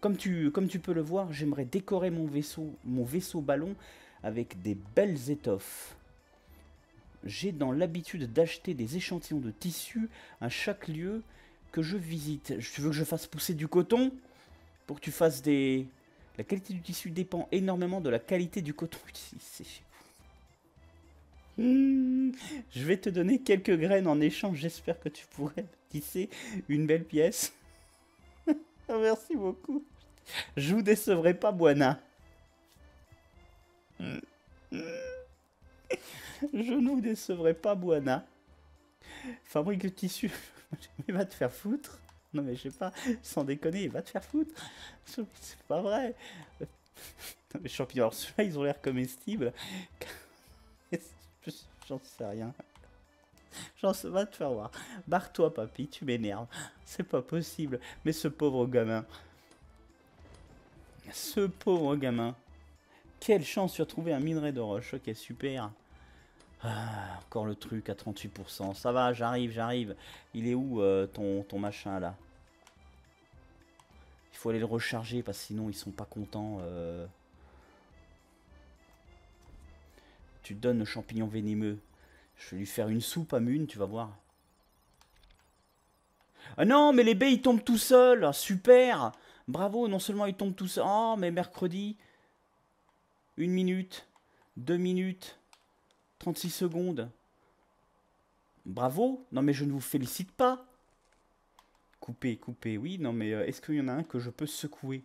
comme, tu, comme tu peux le voir, j'aimerais décorer mon vaisseau, mon vaisseau ballon avec des belles étoffes. J'ai dans l'habitude d'acheter des échantillons de tissu à chaque lieu que je visite. Tu veux que je fasse pousser du coton Pour que tu fasses des... La qualité du tissu dépend énormément de la qualité du coton. C'est Hmm. je vais te donner quelques graines en échange. J'espère que tu pourrais tisser une belle pièce. Merci beaucoup. Je vous décevrai pas, Buana. Hmm. Je ne vous décevrai pas, Buana. Fabrique le tissu. Il va te faire foutre. Non mais je sais pas, sans déconner, il va te faire foutre. C'est pas vrai. Les champignons, ceux-là, ils ont l'air comestibles j'en sais rien. J'en sais pas, te faire voir. Barre-toi, papy, tu m'énerves. C'est pas possible. Mais ce pauvre gamin. Ce pauvre gamin. Quelle chance de retrouver un minerai de roche. Ok, super. Ah, encore le truc à 38%. Ça va, j'arrive, j'arrive. Il est où euh, ton, ton machin là Il faut aller le recharger parce que sinon ils sont pas contents. Euh... tu donnes le champignon venimeux. Je vais lui faire une soupe à Mune, tu vas voir. Ah non, mais les baies, ils tombent tout seuls. Ah, super. Bravo, non seulement ils tombent tout seuls. Oh, mais mercredi. Une minute. Deux minutes. 36 secondes. Bravo. Non, mais je ne vous félicite pas. Couper, couper. Oui, non, mais euh, est-ce qu'il y en a un que je peux secouer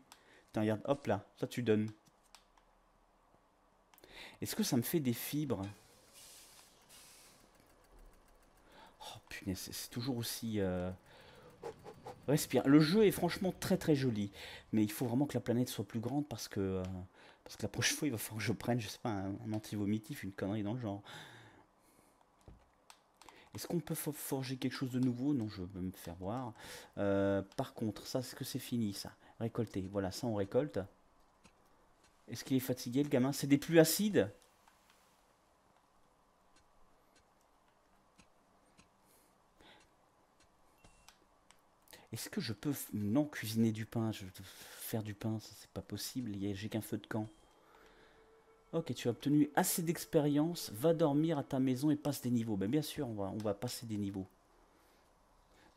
regarde. Hop là. Ça, tu donnes. Est-ce que ça me fait des fibres Oh punaise, c'est toujours aussi... Euh, respire. Le jeu est franchement très très joli, mais il faut vraiment que la planète soit plus grande parce que, euh, parce que la prochaine fois il va falloir que je prenne, je sais pas, un, anti-vomitif, une connerie dans le genre. Est-ce qu'on peut forger quelque chose de nouveau Non, je veux me faire voir. Euh, par contre, ça, est-ce que c'est fini, ça Récolter. Voilà, ça, on récolte. Est-ce qu'il est fatigué, le gamin C'est des pluies acides Est-ce que je peux... Non, cuisiner du pain. Je faire du pain, ça c'est pas possible. J'ai qu'un feu de camp. Ok, tu as obtenu assez d'expérience. Va dormir à ta maison et passe des niveaux. Ben, bien sûr, on va, on va passer des niveaux.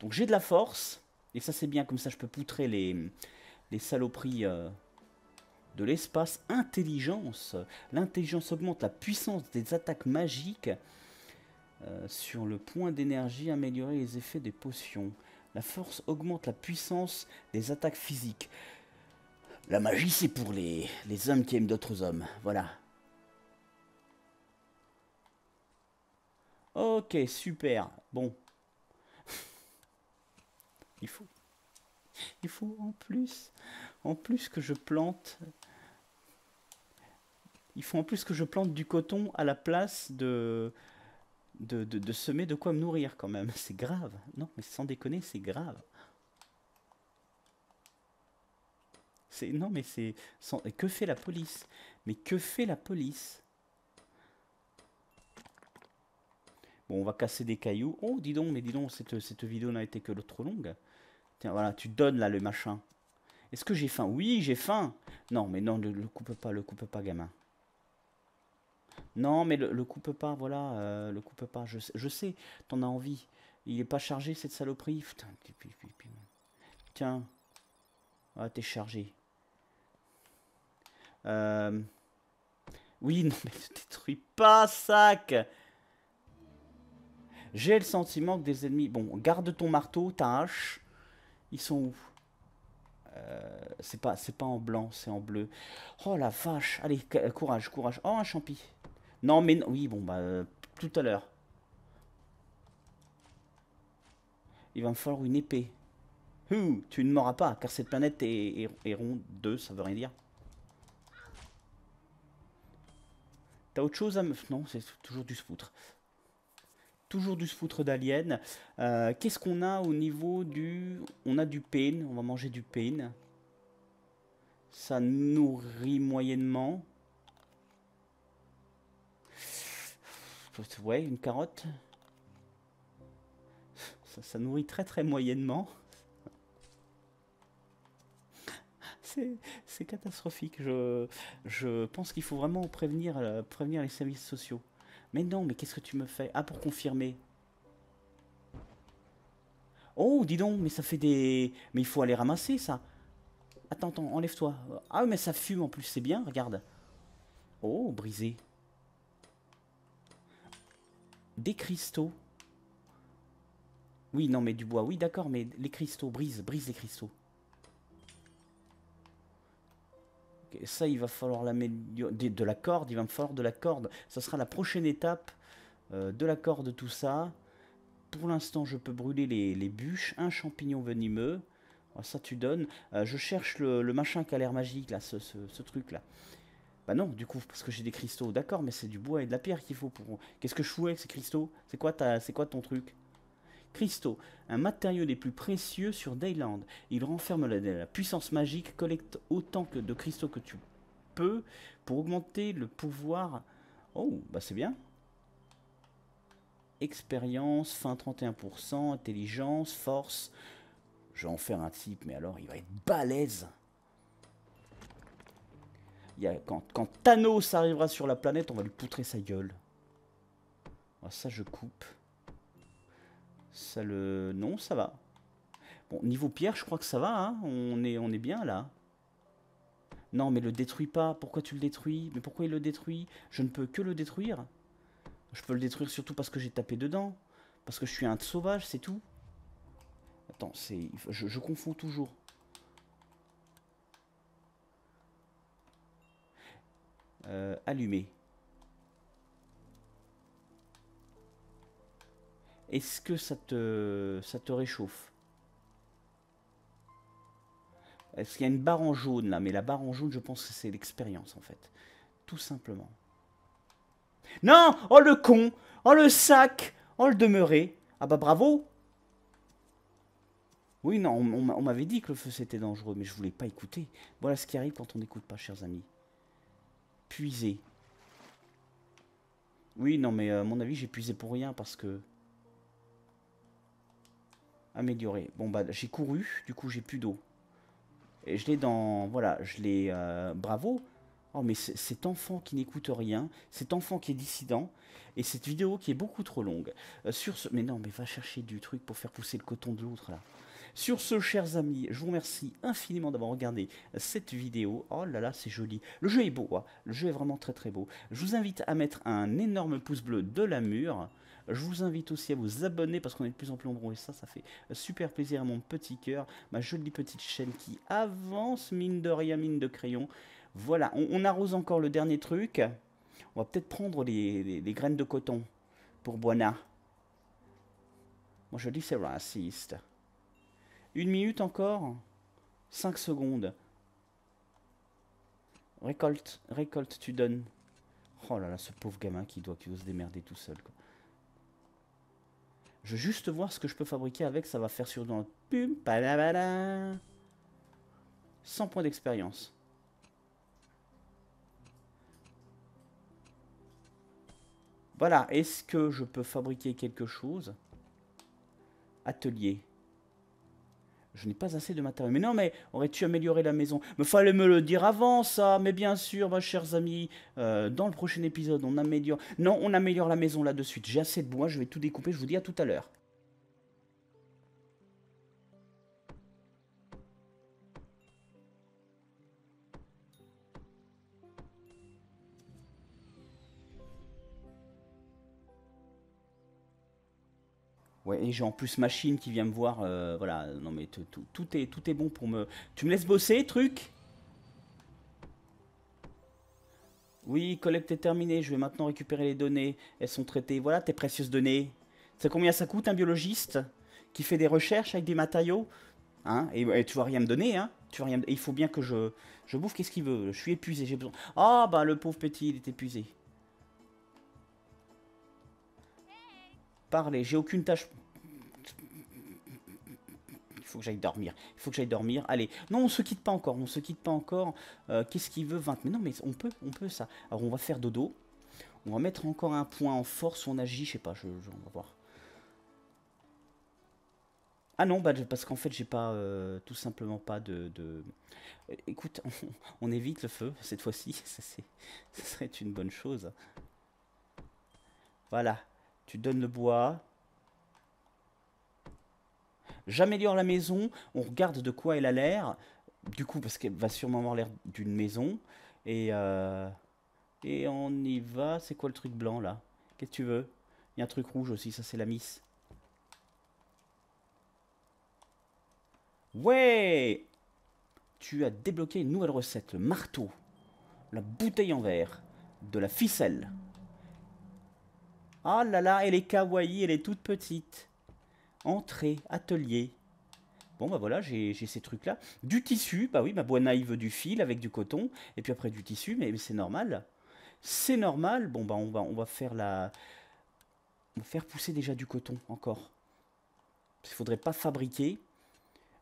Donc j'ai de la force. Et ça c'est bien, comme ça je peux poutrer les, les saloperies... Euh, de l'espace intelligence. L'intelligence augmente la puissance des attaques magiques euh, sur le point d'énergie, améliorer les effets des potions. La force augmente la puissance des attaques physiques. La magie, c'est pour les, les hommes qui aiment d'autres hommes. Voilà. Ok, super. Bon. Il faut. Il faut en plus. En plus que je plante il faut en plus que je plante du coton à la place de, de, semer de quoi me nourrir quand même. C'est grave. Non, mais sans déconner, c'est grave. C'est non, mais c'est sans... que fait la police Mais que fait la police Bon, on va casser des cailloux. Oh, dis donc, mais dis donc, cette, cette vidéo n'a été que trop longue. Tiens, voilà, tu donnes là le machin. Est-ce que j'ai faim Oui, j'ai faim. Non, mais non, ne le, le coupe pas, le coupe pas, gamin. Non, mais le, coupe pas, voilà, euh, le coupe pas. Je, je sais, t'en as envie. Il est pas chargé cette saloperie. Putain, tiens. Ah, t'es chargé. Euh, oui, non, mais détruis pas, sac J'ai le sentiment que des ennemis... Bon, garde ton marteau, ta hache. Ils sont où euh, C'est pas, pas en blanc, c'est en bleu. Oh, la vache Allez, courage, courage. Oh, un champi non, mais oui, bon, bah, tout à l'heure. Il va me falloir une épée. tu ne mourras pas, car cette planète est, ronde 2, ça veut rien dire. T'as autre chose à me... Non, c'est toujours du spoutre. Toujours du spoutre d'alien. Euh, qu'est-ce qu'on a au niveau du... On a du pain, on va manger du pain. Ça nourrit moyennement. Ouais, une carotte. Ça, nourrit très très moyennement. C'est catastrophique. Je, je pense qu'il faut vraiment prévenir, euh, prévenir les services sociaux. Mais non, mais qu'est-ce que tu me fais Ah, pour confirmer. Oh, dis donc, mais ça fait des... Mais il faut aller ramasser, ça. Attends, attends, enlève-toi. Ah, mais ça fume en plus, c'est bien, regarde. Oh, brisé. Des cristaux. Oui, non, mais du bois. Oui, d'accord, mais les cristaux, brise, brise les cristaux. ça, il va falloir De, la corde, il va me falloir de la corde. Ça sera la prochaine étape euh, de la corde, tout ça. Pour l'instant, je peux brûler les, bûches. Un champignon venimeux. Ah, ça, tu donnes. Euh, je cherche le, machin qui a l'air magique, là, ce truc-là. Bah non, du coup, parce que j'ai des cristaux. D'accord, mais c'est du bois et de la pierre qu'il faut pour... Qu'est-ce que je fous avec ces cristaux C'est quoi, quoi ton truc Cristaux, un matériau des plus précieux sur Dayland. Il renferme la, puissance magique, collecte autant que de cristaux que tu peux pour augmenter le pouvoir. Oh, bah c'est bien. Expérience, fin 31%, intelligence, force. Je vais en faire un type, mais alors il va être balèze quand, Thanos arrivera sur la planète, on va lui poutrer sa gueule. Ah, ça, je coupe. Ça le... Non, ça va. Bon, niveau pierre, je crois que ça va. Hein. on, est, on est bien, là. Non, mais le détruis pas. Pourquoi tu le détruis Mais pourquoi il le détruit Je ne peux que le détruire. Je peux le détruire surtout parce que j'ai tapé dedans. Parce que je suis un sauvage, c'est tout. Attends, c'est... je confonds toujours. Euh, allumé. Est-ce que ça te, ça te réchauffe Est-ce qu'il y a une barre en jaune là Mais la barre en jaune, je pense que c'est l'expérience en fait. Tout simplement. Non Oh le con Oh le sac Oh le demeuré Ah bah bravo Oui, non, on, on m'avait dit que le feu c'était dangereux, mais je voulais pas écouter. Voilà ce qui arrive quand on n'écoute pas, chers amis puiser. Oui, non, mais euh, à mon avis, j'ai puisé pour rien parce que... Améliorer. Bon, bah, j'ai couru, du coup, j'ai plus d'eau. Et je l'ai dans... Voilà, je l'ai... Euh, bravo Oh, mais cet enfant qui n'écoute rien, cet enfant qui est dissident, et cette vidéo qui est beaucoup trop longue. Euh, sur ce... Mais non, mais va chercher du truc pour faire pousser le coton de l'autre, là. Sur ce, chers amis, je vous remercie infiniment d'avoir regardé cette vidéo. Oh là là, c'est joli. Le jeu est beau, hein le jeu est vraiment très très beau. Je vous invite à mettre un énorme pouce bleu de la mur. Je vous invite aussi à vous abonner parce qu'on est de plus en plus nombreux et ça, ça fait super plaisir à mon petit cœur, ma jolie petite chaîne qui avance, mine de rien, mine de crayon. Voilà, on, arrose encore le dernier truc. On va peut-être prendre les, graines de coton pour Buona. Moi, je dis c'est raciste. Une minute encore 5 secondes. Récolte, récolte, tu donnes. Oh là là, ce pauvre gamin qui doit, se démerder tout seul. Je veux juste voir ce que je peux fabriquer avec, ça va faire sur dans pum, 100 points d'expérience. Voilà, est-ce que je peux fabriquer quelque chose Atelier je n'ai pas assez de matériel. Mais non, mais aurais-tu amélioré la maison me fallait me le dire avant, ça. Mais bien sûr, mes chers amis, euh, dans le prochain épisode, on améliore. Non, on améliore la maison là de suite. J'ai assez de bois, je vais tout découper. Je vous dis à tout à l'heure. et j'ai en plus machine qui vient me voir. Euh, voilà, non mais tout, est, tout est bon pour me... Tu me laisses bosser, truc Oui, collecte est terminée, je vais maintenant récupérer les données. Elles sont traitées, voilà tes précieuses données. Tu sais combien ça coûte un biologiste qui fait des recherches avec des matériaux Hein et, tu vas rien me donner, hein tu rien il faut bien que je, bouffe, qu'est-ce qu'il veut Je suis épuisé, j'ai besoin... Ah bah le pauvre petit, il est épuisé. Parlez, j'ai aucune tâche faut que j'aille dormir. Il faut que j'aille dormir. Allez, non, on se quitte pas encore. On se quitte pas encore. Euh, qu'est-ce qu'il veut 20 Mais non, mais on peut, on peut ça. Alors, on va faire dodo. On va mettre encore un point en force. On agit, je sais pas. Je, on va voir. Ah non, bah, parce qu'en fait, j'ai pas, euh, tout simplement pas de... Euh, écoute, on, évite le feu, cette fois-ci, ça, ça serait une bonne chose. Voilà, tu donnes le bois, J'améliore la maison, on regarde de quoi elle a l'air, du coup, parce qu'elle va sûrement avoir l'air d'une maison, et, euh, et on y va. C'est quoi le truc blanc là Qu'est-ce que tu veux Il y a un truc rouge aussi, ça c'est la miss. Ouais Tu as débloqué une nouvelle recette, le marteau, la bouteille en verre, de la ficelle. Ah oh là là, elle est kawaii, elle est toute petite entrée, atelier. Bon, bah voilà, j'ai ces trucs-là. Du tissu, bah oui, ma boîte naïve du fil avec du coton, et puis après du tissu, mais, c'est normal. C'est normal. Bon, bah on va, on va faire la... On va faire pousser déjà du coton, encore. Il faudrait pas fabriquer.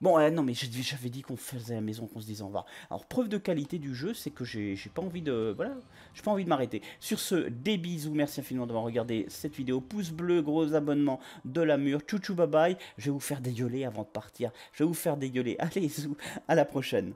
Bon, euh, non, mais j'avais dit qu'on faisait la maison, qu'on se disait au va. Alors, preuve de qualité du jeu, c'est que j'ai pas envie de... Voilà, j'ai pas envie de m'arrêter. Sur ce, des bisous, merci infiniment d'avoir regardé cette vidéo. Pouce bleu, gros abonnement, de la mur, chouchou bye bye. Je vais vous faire dégueuler avant de partir. Je vais vous faire dégueuler. Allez, à la prochaine.